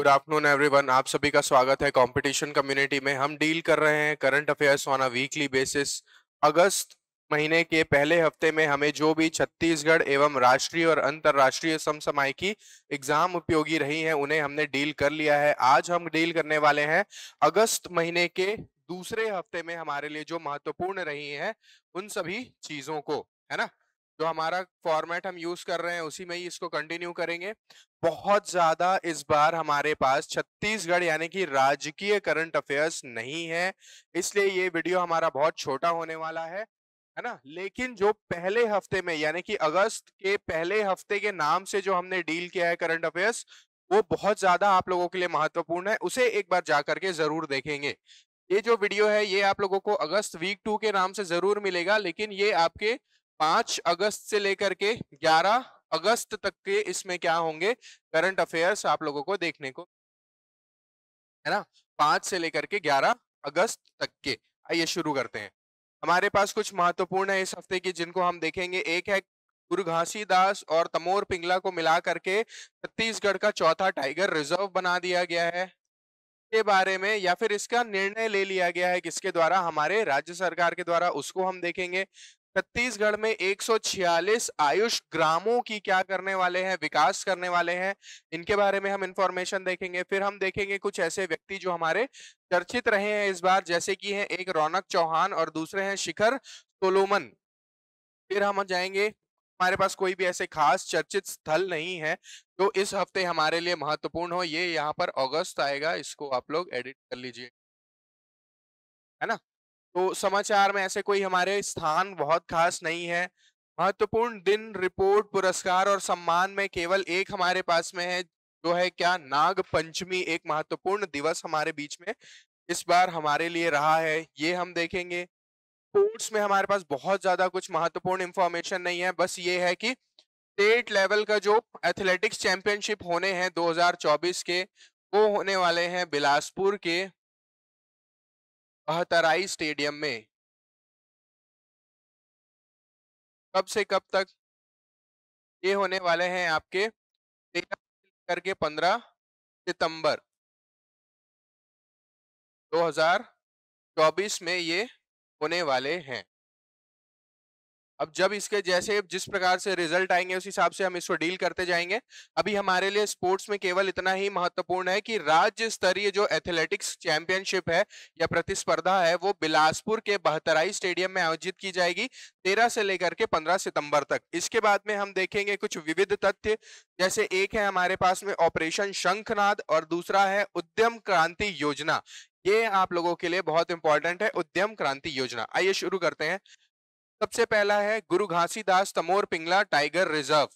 Good afternoon everyone आप सभी का स्वागत है कंपटीशन कम्युनिटी में हम डील कर रहे हैं current affairs on a weekly basis अगस्त महीने के पहले हफ्ते में हमें जो भी छत्तीसगढ़ एवं राष्ट्रीय और अंतर्राष्ट्रीय समसमाय की एग्जाम उपयोगी रही हैं उन्हें हमने डील कर लिया है आज हम डील करने वाले हैं अगस्त महीने के दूसरे हफ्ते में हमारे लिए जो महत्वपूर्ण रही हैं उन सभी चीजों को है ना जो हमारा फॉर्मेट हम यूज कर रहे हैं उसी में ही इसको कंटिन्यू करेंगे बहुत ज्यादा इस बार हमारे पास छत्तीसगढ़ यानी कि राजकीय करंट अफेयर्स नहीं है इसलिए ये वीडियो हमारा बहुत छोटा होने वाला है है ना लेकिन जो पहले हफ्ते में यानी कि अगस्त के पहले हफ्ते के नाम से जो हमने डील किया है करंट अफेयर्स वो बहुत ज्यादा आप लोगों के लिए महत्वपूर्ण है उसे एक बार जा करके जरूर देखेंगे ये जो वीडियो है ये आप लोगों को अगस्त वीक टू के नाम से जरूर मिलेगा लेकिन ये आपके पांच अगस्त से लेकर के ग्यारह अगस्त तक के इसमें क्या होंगे करंट अफेयर्स आप लोगों को देखने को है ना पांच से लेकर के ग्यारह अगस्त तक के आइए शुरू करते हैं हमारे पास कुछ महत्वपूर्ण है इस हफ्ते की जिनको हम देखेंगे एक है गुरु घासी दास और तमोर पिंगला को मिला करके छत्तीसगढ़ का चौथा टाइगर रिजर्व बना दिया गया है के बारे में या फिर इसका निर्णय ले लिया गया है किसके द्वारा हमारे राज्य सरकार के द्वारा उसको हम देखेंगे छत्तीसगढ़ में 146 आयुष ग्रामों की क्या करने वाले हैं विकास करने वाले हैं इनके बारे में हम इंफॉर्मेशन देखेंगे फिर हम देखेंगे कुछ ऐसे व्यक्ति जो हमारे चर्चित रहे हैं इस बार जैसे कि हैं एक रौनक चौहान और दूसरे हैं शिखर सोलोमन फिर हम जाएंगे हमारे पास कोई भी ऐसे खास चर्चित स्थल नहीं है जो इस हफ्ते हमारे लिए महत्वपूर्ण हो ये यहाँ पर अगस्त आएगा इसको आप लोग एडिट कर लीजिए है ना तो समाचार में ऐसे कोई हमारे स्थान बहुत खास नहीं है महत्वपूर्ण दिन रिपोर्ट पुरस्कार और सम्मान में केवल एक हमारे पास में है जो है क्या नाग पंचमी एक महत्वपूर्ण दिवस हमारे बीच में इस बार हमारे लिए रहा है ये हम देखेंगे स्पोर्ट्स में हमारे पास बहुत ज्यादा कुछ महत्वपूर्ण इंफॉर्मेशन नहीं है बस ये है कि स्टेट लेवल का जो एथलेटिक्स चैंपियनशिप होने हैं 2024 के वो होने वाले हैं बिलासपुर के बहतराई स्टेडियम में कब से कब तक ये होने वाले हैं आपके तेरह करके पंद्रह सितंबर 2024 में ये होने वाले हैं अब जब इसके जैसे जिस प्रकार से रिजल्ट आएंगे उस हिसाब से हम इसको डील करते जाएंगे अभी हमारे लिए स्पोर्ट्स में केवल इतना ही महत्वपूर्ण है कि राज्य स्तरीय जो एथलेटिक्स चैंपियनशिप है या प्रतिस्पर्धा है वो बिलासपुर के बहतराई स्टेडियम में आयोजित की जाएगी तेरह से लेकर के पंद्रह सितंबर तक इसके बाद में हम देखेंगे कुछ विविध तथ्य जैसे एक है हमारे पास में ऑपरेशन शंखनाद और दूसरा है उद्यम क्रांति योजना ये आप लोगों के लिए बहुत इंपॉर्टेंट है उद्यम क्रांति योजना आइए शुरू करते हैं सबसे पहला है गुरु घासीदास तमोर पिंगला टाइगर रिजर्व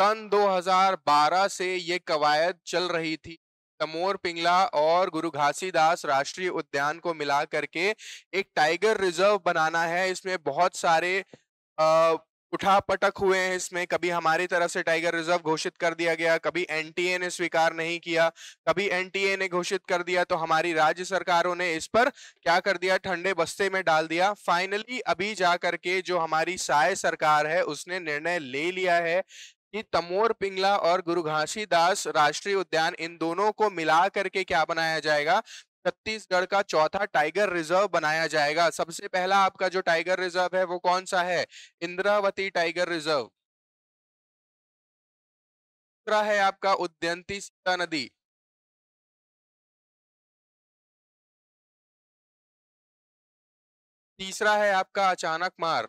सन 2012 से ये कवायद चल रही थी तमोर पिंगला और गुरु घासीदास राष्ट्रीय उद्यान को मिला करके एक टाइगर रिजर्व बनाना है इसमें बहुत सारे उठा पटक हुए हैं इसमें कभी हमारी तरफ से टाइगर रिजर्व घोषित कर दिया गया कभी एनटीए ने स्वीकार नहीं किया कभी एनटीए ने घोषित कर दिया तो हमारी राज्य सरकारों ने इस पर क्या कर दिया ठंडे बस्ते में डाल दिया फाइनली अभी जा करके जो हमारी साय सरकार है उसने निर्णय ले लिया है कि तमोर पिंगला और गुरु घासीदास राष्ट्रीय उद्यान इन दोनों को मिला करके क्या बनाया जाएगा छत्तीसगढ़ का चौथा टाइगर रिजर्व बनाया जाएगा सबसे पहला आपका जो टाइगर रिजर्व है वो कौन सा है इंद्रावती टाइगर रिजर्व दूसरा है आपका उद्यंती सीता नदी तीसरा है आपका अचानक मार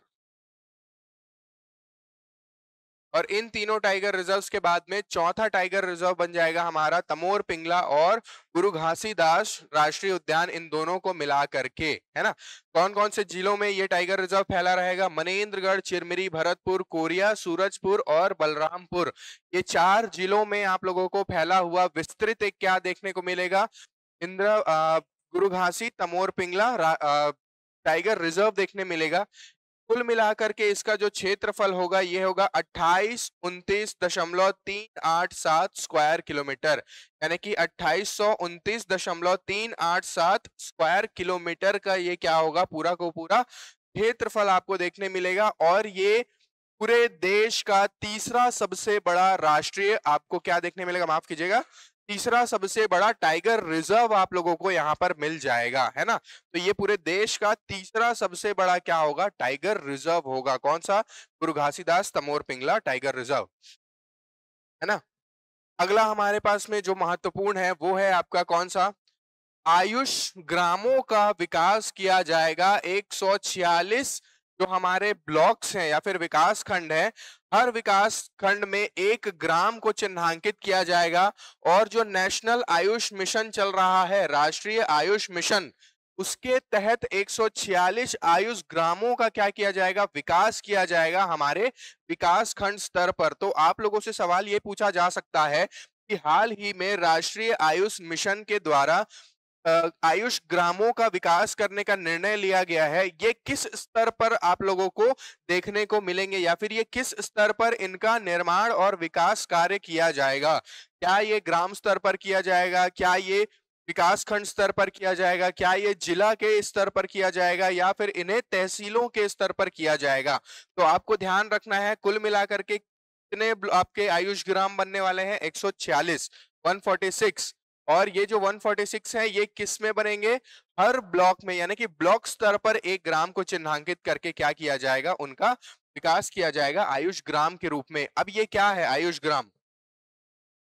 और इन तीनों टाइगर रिजर्व्स के बाद में चौथा टाइगर रिजर्व बन जाएगा हमारा तमोर पिंगला और गुरु घासीदास राष्ट्रीय उद्यान इन दोनों को मिला करके है ना कौन कौन से जिलों में ये टाइगर रिजर्व फैला रहेगा मनेन्द्रगढ़ चिरमिरी भरतपुर कोरिया सूरजपुर और बलरामपुर ये चार जिलों में आप लोगों को फैला हुआ विस्तृत एक क्या देखने को मिलेगा इंद्र गुरु घासी तमोर पिंगला टाइगर रिजर्व देखने मिलेगा कुल मिलाकर के इसका जो क्षेत्रफल होगा ये होगा अट्ठाईस उन्तीस दशमलव तीन आठ सात स्क्वायर किलोमीटर यानी कि अट्ठाईस सौ उन्तीस दशमलव तीन आठ सात स्क्वायर किलोमीटर का ये क्या होगा पूरा को पूरा क्षेत्रफल आपको देखने मिलेगा और ये पूरे देश का तीसरा सबसे बड़ा राष्ट्रीय आपको क्या देखने मिलेगा माफ कीजिएगा तीसरा सबसे बड़ा टाइगर रिजर्व आप लोगों को यहाँ पर मिल जाएगा है ना तो ये पूरे देश का तीसरा सबसे बड़ा क्या होगा टाइगर रिजर्व होगा कौन सा गुरु घासीदास तमोर पिंगला टाइगर रिजर्व है ना अगला हमारे पास में जो महत्वपूर्ण है वो है आपका कौन सा आयुष ग्रामों का विकास किया जाएगा छियालीस जो हमारे ब्लॉक्स हैं या फिर विकास खंड है हर विकास खंड में एक ग्राम को चिन्हांकित किया जाएगा और जो नेशनल आयुष मिशन चल रहा है राष्ट्रीय आयुष मिशन उसके तहत 146 आयुष ग्रामों का क्या किया जाएगा विकास किया जाएगा हमारे विकास खंड स्तर पर तो आप लोगों से सवाल ये पूछा जा सकता है कि हाल ही में राष्ट्रीय आयुष मिशन के द्वारा आयुष ग्रामों का विकास करने का निर्णय लिया गया है ये किस स्तर पर आप लोगों को देखने को मिलेंगे या फिर ये किस स्तर पर इनका निर्माण और विकास कार्य किया जाएगा क्या ये ग्राम स्तर पर किया जाएगा क्या ये विकास खंड स्तर पर किया जाएगा क्या ये जिला के स्तर पर किया जाएगा या फिर इन्हें तहसीलों के स्तर पर किया जाएगा तो आपको ध्यान रखना है कुल मिलाकर के कितने आपके आयुष ग्राम बनने वाले हैं 146 146 और ये जो 146 है ये किस में बनेंगे हर ब्लॉक में यानी कि ब्लॉक स्तर पर एक ग्राम को चिन्हांकित करके क्या किया जाएगा उनका विकास किया जाएगा आयुष ग्राम के रूप में अब ये क्या है आयुष ग्राम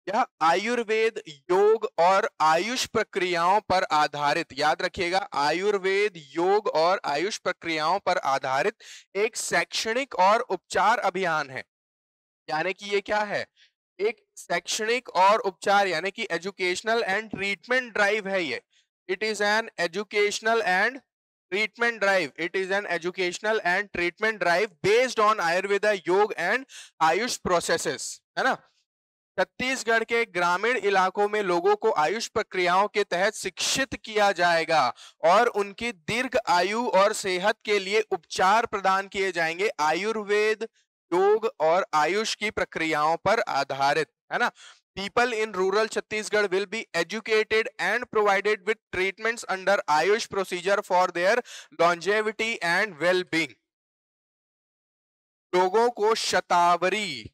यह आयुर्वेद योग और आयुष प्रक्रियाओं पर आधारित याद रखिएगा आयुर्वेद योग और आयुष प्रक्रियाओं पर आधारित एक शैक्षणिक और उपचार अभियान है यानी कि ये क्या है एक शैक्षणिक और उपचार यानी कि एजुकेशनल एंड ट्रीटमेंट ड्राइव है ये it is an educational and treatment drive it is an educational and treatment drive based on Ayurveda yoga and Ayush processes है ना छत्तीसगढ़ के ग्रामीण इलाकों में लोगों को आयुष प्रक्रियाओं के तहत शिक्षित किया जाएगा और उनकी दीर्घ आयु और सेहत के लिए उपचार प्रदान किए जाएंगे आयुर्वेद योग और आयुष की प्रक्रियाओं पर आधारित है ना people in rural Chhattisgarh will be educated and provided with treatments under AYUSH procedure for their longevity and wellbeing लोगों को शतावरी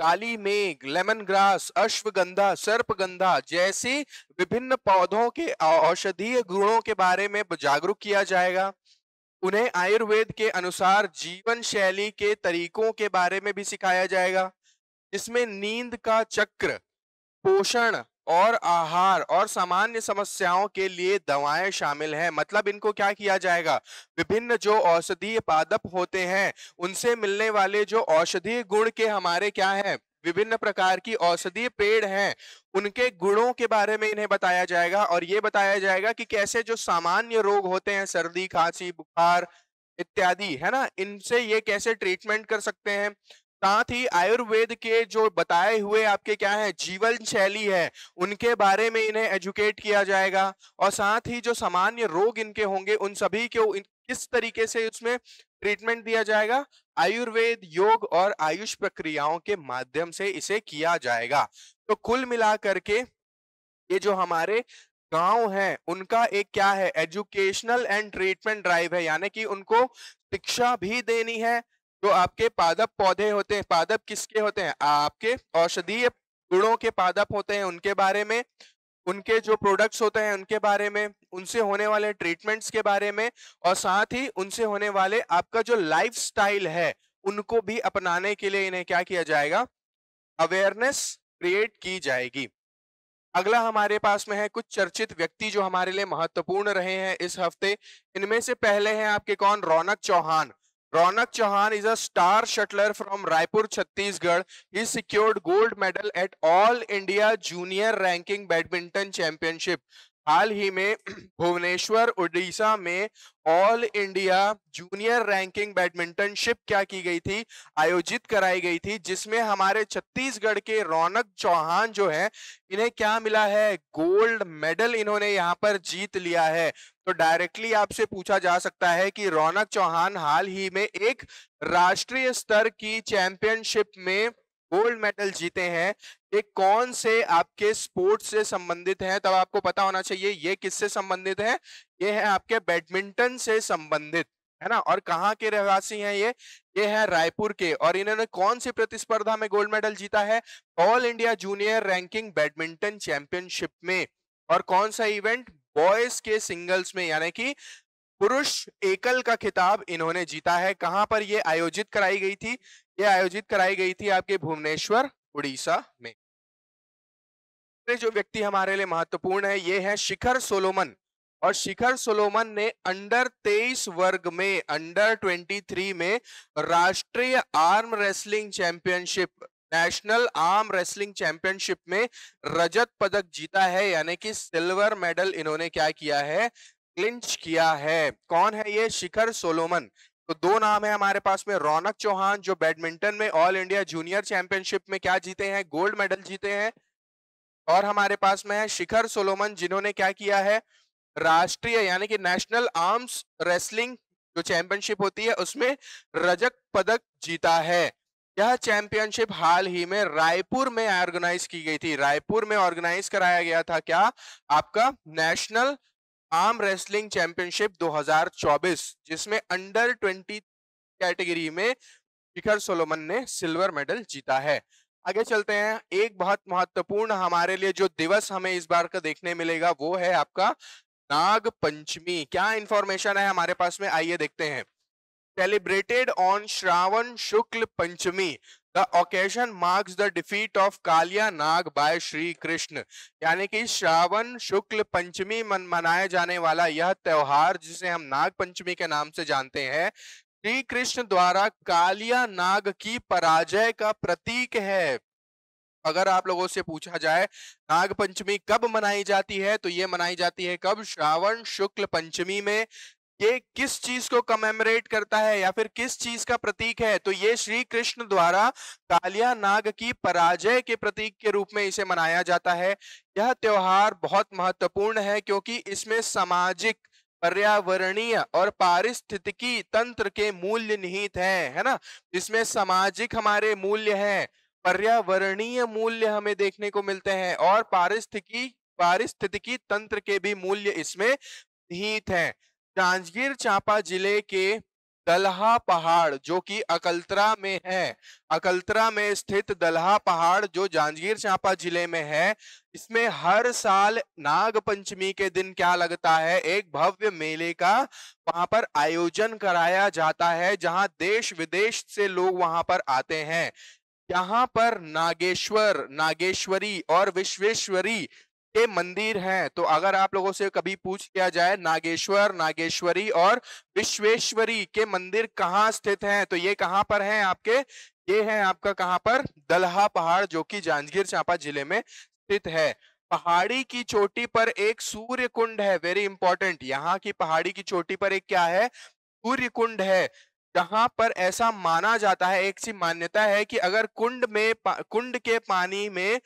काली मेघ लेमन ग्रास अश्वगंधा सर्पगंधा जैसी विभिन्न पौधों के औषधीय गुणों के बारे में जागरूक किया जाएगा उन्हें आयुर्वेद के अनुसार जीवन शैली के तरीकों के बारे में भी सिखाया जाएगा जिसमें नींद का चक्र पोषण और आहार और सामान्य समस्याओं के लिए दवाएं शामिल हैं मतलब इनको क्या किया जाएगा विभिन्न जो औषधीय पादप होते हैं उनसे मिलने वाले जो औषधीय गुण के हमारे क्या है विभिन्न प्रकार की औषधीय पेड़ हैं उनके गुणों के बारे में इन्हें बताया जाएगा और ये बताया जाएगा कि कैसे जो सामान्य रोग होते हैं सर्दी खांसी बुखार इत्यादि है ना इनसे ये कैसे ट्रीटमेंट कर सकते हैं साथ ही आयुर्वेद के जो बताए हुए आपके क्या है जीवन शैली है उनके बारे में इन्हें एजुकेट किया जाएगा और साथ ही जो सामान्य रोग इनके होंगे उन सभी के किस तरीके से उसमें ट्रीटमेंट दिया जाएगा आयुर्वेद योग और आयुष प्रक्रियाओं के माध्यम से इसे किया जाएगा तो कुल मिलाकर के ये जो हमारे गांव हैं उनका एक क्या है एजुकेशनल एंड ट्रीटमेंट ड्राइव है यानी कि उनको शिक्षा भी देनी है जो आपके पादप पौधे होते हैं पादप किसके होते हैं आपके औषधीय गुणों के पादप होते हैं उनके बारे में उनके जो प्रोडक्ट्स होते हैं उनके बारे में उनसे होने वाले ट्रीटमेंट्स के बारे में और साथ ही उनसे होने वाले आपका जो लाइफ है उनको भी अपनाने के लिए इन्हें क्या किया जाएगा अवेयरनेस क्रिएट की जाएगी अगला हमारे पास में है कुछ चर्चित व्यक्ति जो हमारे लिए महत्वपूर्ण रहे हैं इस हफ्ते इनमें से पहले हैं आपके कौन रौनक Chauhan Ronak Chauhan is a star shuttler from Raipur, Chhattisgarh. He secured gold medal at All India Junior Ranking Badminton Championship. हाल ही में भुवनेश्वर उड़ीसा में all India junior ranking badminton championship क्या की गई थी आयोजित कराई गई थी जिसमें हमारे छत्तीसगढ़ के रौनक चौहान जो है इन्हें क्या मिला है गोल्ड मेडल इन्होंने यहाँ पर जीत लिया है तो डायरेक्टली आपसे पूछा जा सकता है कि रौनक चौहान हाल ही में एक राष्ट्रीय स्तर की चैंपियनशिप में गोल्ड मेडल जीते हैं ये कौन से आपके स्पोर्ट्स से संबंधित हैं तब आपको पता होना चाहिए ये किससे संबंधित है ये है आपके बैडमिंटन से संबंधित है ना और कहाँ के रहवासी हैं ये ये है रायपुर के और इन्होंने कौन सी प्रतिस्पर्धा में गोल्ड मेडल जीता है all India junior ranking badminton championship में और कौन सा इवेंट बॉयज के सिंगल्स में यानी कि पुरुष एकल का खिताब इन्होंने जीता है कहां पर यह आयोजित कराई गई थी यह आयोजित कराई गई थी आपके भुवनेश्वर उड़ीसा में जो व्यक्ति हमारे लिए महत्वपूर्ण है ये है शिखर सोलोमन और शिखर सोलोमन ने अंडर तेईस वर्ग में अंडर ट्वेंटी थ्री में राष्ट्रीय arm wrestling championship national arm wrestling championship में रजत पदक जीता है यानी कि सिल्वर मेडल इन्होंने क्या किया है क्लिंच किया है कौन है ये शिखर सोलोमन तो दो नाम है हमारे पास में रौनक चौहान जो बैडमिंटन में ऑल इंडिया जूनियर चैंपियनशिप में क्या जीते हैं गोल्ड मेडल जीते हैं और हमारे पास में है शिखर सोलोमन जिन्होंने क्या किया है राष्ट्रीय यानी कि नेशनल आर्म्स रेसलिंग जो चैंपियनशिप होती है उसमें रजक पदक जीता है यह चैंपियनशिप हाल ही में रायपुर में ऑर्गेनाइज की गई थी रायपुर में ऑर्गेनाइज कराया गया था क्या आपका नेशनल आर्म रेसलिंग चैंपियनशिप 2024 जिसमें अंडर 20 कैटेगरी में शिखर सोलोमन ने सिल्वर मेडल जीता है आगे चलते हैं एक बहुत महत्वपूर्ण हमारे लिए जो दिवस हमें इस बार का देखने मिलेगा वो है आपका नाग पंचमी क्या इंफॉर्मेशन है हमारे पास में आइए देखते हैं celebrated on Shravan Shukla Panchami the occasion marks the defeat of Kaliya Naag by Shri Krishna यानी कि श्रावण शुक्ल पंचमी मन मनाया जाने वाला यह त्योहार जिसे हम नाग पंचमी के नाम से जानते हैं श्री कृष्ण द्वारा कालिया नाग की पराजय का प्रतीक है अगर आप लोगों से पूछा जाए नाग पंचमी कब मनाई जाती है तो ये मनाई जाती है कब श्रावण शुक्ल पंचमी में ये किस चीज को कमेमोरेट करता है या फिर किस चीज का प्रतीक है तो ये श्री कृष्ण द्वारा कालिया नाग की पराजय के प्रतीक के रूप में इसे मनाया जाता है यह त्योहार बहुत महत्वपूर्ण है क्योंकि इसमें सामाजिक पर्यावरणीय और पारिस्थितिकी तंत्र के मूल्य निहित है है ना इसमें सामाजिक हमारे मूल्य है पर्यावरणीय मूल्य हमें देखने को मिलते हैं और पारिस्थितिकी पारिस्थितिकी तंत्र के भी मूल्य इसमें निहित है जांजगीर चांपा जिले के दलहा पहाड़ जो कि अकलतरा में है अकलतरा में स्थित दलहा पहाड़ जो जांजगीर चांपा जिले में है इसमें हर साल नाग पंचमी के दिन क्या लगता है एक भव्य मेले का वहां पर आयोजन कराया जाता है जहां देश विदेश से लोग वहां पर आते हैं यहाँ पर नागेश्वर नागेश्वरी और विश्वेश्वरी के मंदिर हैं तो अगर आप लोगों से कभी पूछ किया जाए नागेश्वर नागेश्वरी और विश्वेश्वरी के मंदिर कहाँ स्थित हैं तो ये कहाँ पर हैं आपके ये है आपका कहाँ पर दलहा पहाड़ जो कि जांजगीर चांपा जिले में स्थित है पहाड़ी की चोटी पर एक सूर्य कुंड है वेरी इंपॉर्टेंट यहाँ की पहाड़ी की चोटी पर एक क्या है सूर्य कुंड है जहां पर ऐसा माना जाता है एक सी मान्यता है कि अगर कुंड में कुंड के पानी में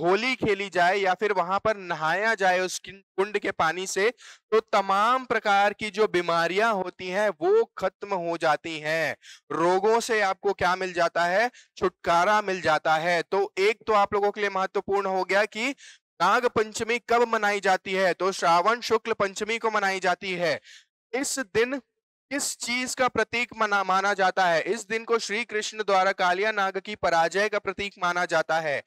होली खेली जाए या फिर वहां पर नहाया जाए उस कुंड के पानी से तो तमाम प्रकार की जो बीमारियां होती हैं वो खत्म हो जाती हैं रोगों से आपको क्या मिल जाता है छुटकारा मिल जाता है तो एक तो आप लोगों के लिए महत्वपूर्ण हो गया कि नाग पंचमी कब मनाई जाती है तो श्रावण शुक्ल पंचमी को मनाई जाती है इस दिन किस चीज का प्रतीक मना माना जाता है इस दिन को श्री कृष्ण द्वारा कालिया नाग की पराजय का प्रतीक माना जाता है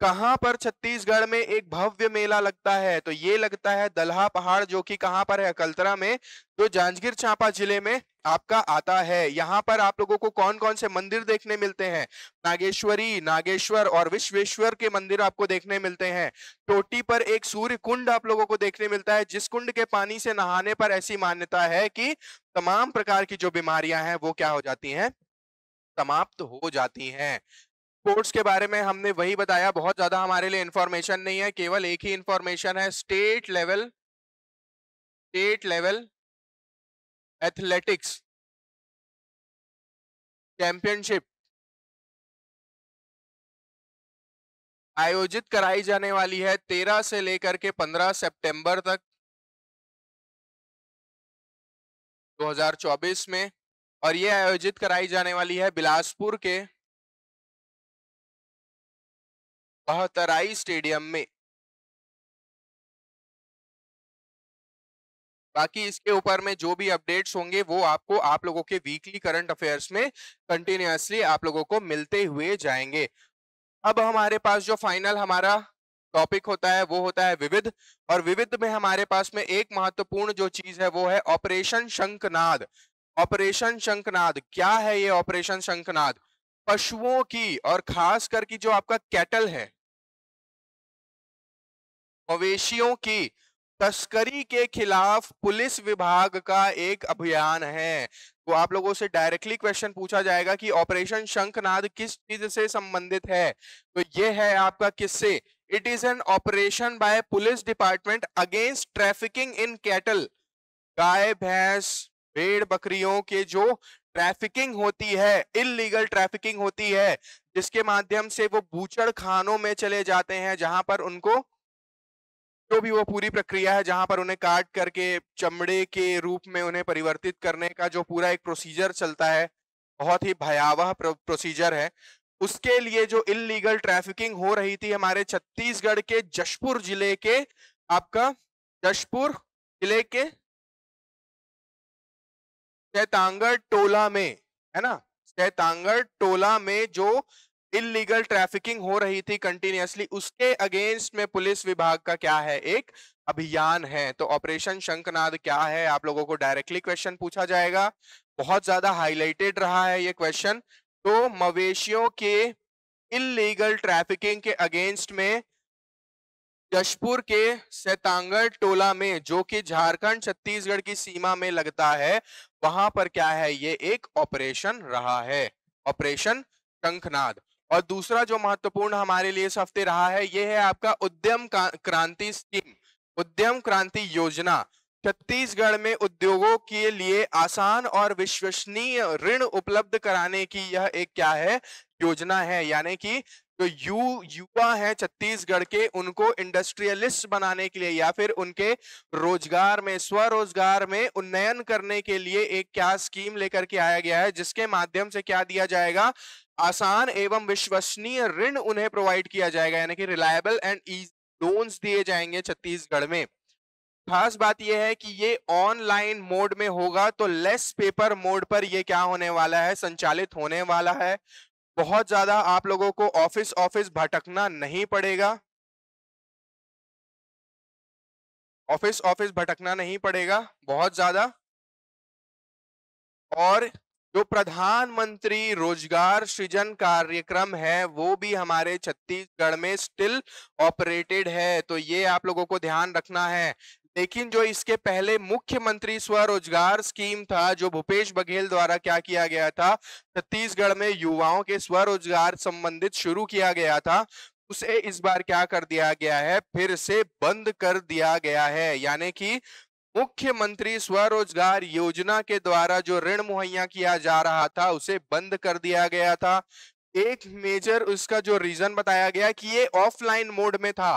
कहां पर छत्तीसगढ़ में एक भव्य मेला लगता है तो ये लगता है दलहा पहाड़ जो कि कहां पर है अकलतरा में तो जांजगीर चांपा जिले में आपका आता है यहां पर आप लोगों को कौन कौन से मंदिर देखने मिलते हैं नागेश्वरी नागेश्वर और विश्वेश्वर के मंदिर आपको देखने मिलते हैं टोटी पर एक सूर्य कुंड आप लोगों को देखने मिलता है जिस कुंड के पानी से नहाने पर ऐसी मान्यता है कि तमाम प्रकार की जो बीमारियां हैं वो क्या हो जाती है समाप्त हो जाती हैं स्पोर्ट्स के बारे में हमने वही बताया बहुत ज्यादा हमारे लिए इंफॉर्मेशन नहीं है केवल एक ही इंफॉर्मेशन है state level state level athletics championship आयोजित कराई जाने वाली है तेरह से लेकर के पंद्रह सितंबर तक 2024 में और यह आयोजित कराई जाने वाली है बिलासपुर के बहतराई स्टेडियम में बाकी इसके ऊपर में जो भी अपडेट्स होंगे वो आपको आप लोगों के वीकली करंट अफेयर्स में कंटिन्यूसली आप लोगों को मिलते हुए जाएंगे अब हमारे पास जो फाइनल हमारा टॉपिक होता है वो होता है विविध और विविध में हमारे पास में एक महत्वपूर्ण जो चीज है वो है ऑपरेशन शंखनाद ऑपरेशन शंखनाद क्या है ये ऑपरेशन शंखनाद पशुओं की और खास करके जो आपका कैटल है मवेशियों की तस्करी के खिलाफ पुलिस विभाग का एक अभियान है तो आप लोगों से डायरेक्टली क्वेश्चन पूछा जाएगा कि ऑपरेशन शंखनाद किस चीज से संबंधित है तो ये है आपका किससे it is an operation by police department against trafficking in cattle गाय भैंस भेड़ बकरियों के जो ट्रैफिकिंग होती है इलीगल ट्रैफिकिंग होती है जिसके माध्यम से वो बूचड़ खानों में चले जाते हैं जहां पर उनको जो भी वो पूरी प्रक्रिया है जहां पर उन्हें काट करके चमड़े के रूप में उन्हें परिवर्तित करने का जो पूरा एक प्रोसीजर चलता है बहुत ही भयावह प्रोसीजर है उसके लिए जो इलीगल ट्रैफिकिंग हो रही थी हमारे छत्तीसगढ़ के जशपुर जिले के आपका जशपुर जिले के सैतांगड़ टोला में है ना सैतांगड़ टोला में जो इलीगल ट्रैफिकिंग हो रही थी कंटिन्यूसली उसके अगेंस्ट में पुलिस विभाग का क्या है एक अभियान है तो ऑपरेशन शंखनाद क्या है आप लोगों को डायरेक्टली क्वेश्चन पूछा जाएगा बहुत ज्यादा हाईलाइटेड रहा है ये क्वेश्चन तो मवेशियों के इलीगल ट्रैफिकिंग के अगेंस्ट में जशपुर के सैतांगड़ टोला में जो कि झारखंड छत्तीसगढ़ की सीमा में लगता है वहां पर क्या है ये एक ऑपरेशन रहा है ऑपरेशन शंखनाद और दूसरा जो महत्वपूर्ण हमारे लिए इस हफ्ते रहा है ये है आपका उद्यम क्रांति स्कीम उद्यम क्रांति योजना छत्तीसगढ़ में उद्योगों के लिए आसान और विश्वसनीय ऋण उपलब्ध कराने की यह एक क्या है योजना है यानी कि जो यु युवा है छत्तीसगढ़ के उनको इंडस्ट्रियलिस्ट बनाने के लिए या फिर उनके रोजगार में स्वरोजगार में उन्नयन करने के लिए एक क्या स्कीम लेकर के आया गया है जिसके माध्यम से क्या दिया जाएगा आसान एवं विश्वसनीय ऋण उन्हें प्रोवाइड किया जाएगा यानी कि रिलायबल एंड लोन्स दिए जाएंगे छत्तीसगढ़ में खास बात यह है कि ये ऑनलाइन मोड में होगा तो लेस पेपर मोड पर यह क्या होने वाला है संचालित होने वाला है बहुत ज्यादा आप लोगों को ऑफिस ऑफिस भटकना नहीं पड़ेगा ऑफिस ऑफिस भटकना नहीं पड़ेगा बहुत ज्यादा और जो प्रधानमंत्री रोजगार सृजन कार्यक्रम है वो भी हमारे छत्तीसगढ़ में स्टिल ऑपरेटेड है तो ये आप लोगों को ध्यान रखना है लेकिन जो इसके पहले मुख्यमंत्री स्वरोजगार स्कीम था जो भूपेश बघेल द्वारा क्या किया गया था छत्तीसगढ़ में युवाओं के स्वरोजगार संबंधित शुरू किया गया था उसे इस बार क्या कर दिया गया है फिर से बंद कर दिया गया है यानी कि मुख्यमंत्री स्वरोजगार योजना के द्वारा जो ऋण मुहैया किया जा रहा था उसे बंद कर दिया गया था एक मेजर उसका जो रीजन बताया गया कि ये ऑफलाइन मोड में था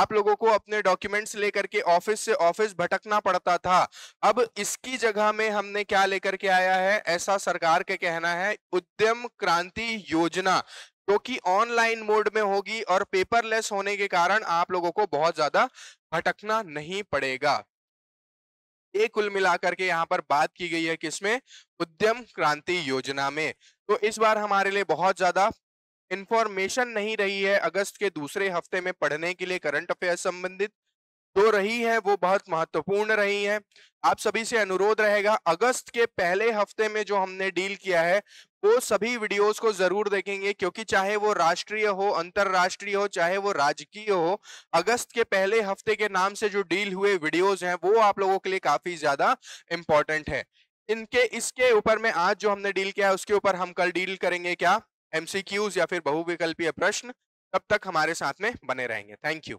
आप लोगों को अपने डॉक्यूमेंट्स लेकर के ऑफिस से ऑफिस भटकना पड़ता था अब इसकी जगह में हमने क्या लेकर के आया है ऐसा सरकार का कहना है उद्यम क्रांति योजना जो कि ऑनलाइन मोड में होगी और पेपरलेस होने के कारण आप लोगों को बहुत ज्यादा भटकना नहीं पड़ेगा ये कुल मिलाकर के यहाँ पर बात की गई है किसमें उद्यम क्रांति योजना में तो इस बार हमारे लिए बहुत ज्यादा इंफॉर्मेशन नहीं रही है अगस्त के दूसरे हफ्ते में पढ़ने के लिए करंट अफेयर संबंधित जो रही है वो बहुत महत्वपूर्ण रही है आप सभी से अनुरोध रहेगा अगस्त के पहले हफ्ते में जो हमने डील किया है वो सभी वीडियोस को जरूर देखेंगे क्योंकि चाहे वो राष्ट्रीय हो अंतरराष्ट्रीय हो चाहे वो राजकीय हो अगस्त के पहले हफ्ते के नाम से जो डील हुए वीडियोस हैं वो आप लोगों के लिए काफी ज्यादा इंपॉर्टेंट है इनके इसके ऊपर में आज जो हमने डील किया है उसके ऊपर हम कल डील करेंगे क्या एमसीक्यूज या फिर बहुविकल्पीय प्रश्न तब तक हमारे साथ में बने रहेंगे थैंक यू